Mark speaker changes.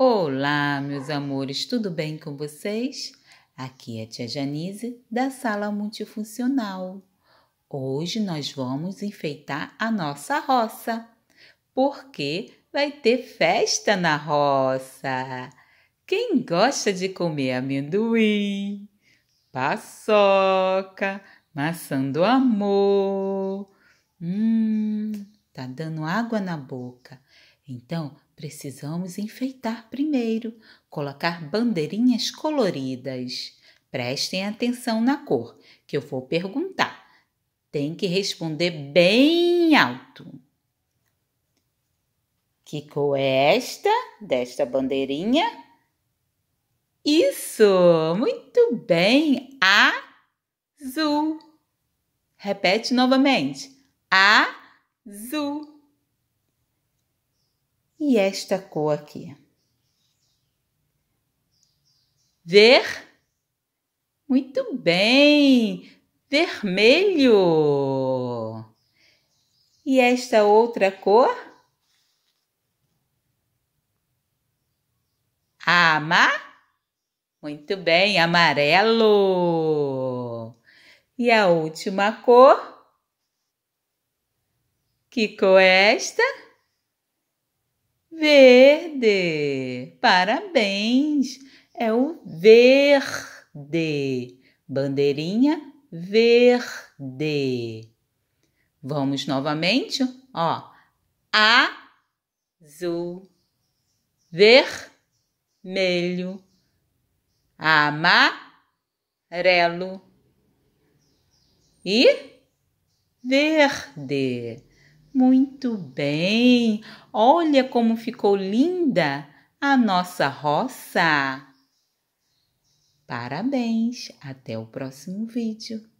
Speaker 1: Olá, meus amores, tudo bem com vocês? Aqui é a Tia Janice da Sala Multifuncional. Hoje nós vamos enfeitar a nossa roça, porque vai ter festa na roça. Quem gosta de comer amendoim, paçoca, maçã do amor? Hum, tá dando água na boca. Então, precisamos enfeitar primeiro, colocar bandeirinhas coloridas. Prestem atenção na cor, que eu vou perguntar. Tem que responder bem alto. Que cor é esta desta bandeirinha? Isso! Muito bem! Azul. Repete novamente. Azul e esta cor aqui. Ver? Muito bem! Vermelho! E esta outra cor? amar Muito bem, amarelo! E a última cor? Que cor é esta? Verde. Parabéns. É o verde. Bandeirinha verde. Vamos novamente, ó. Azul, vermelho, amarelo e verde. Muito bem! Olha como ficou linda a nossa roça! Parabéns! Até o próximo vídeo!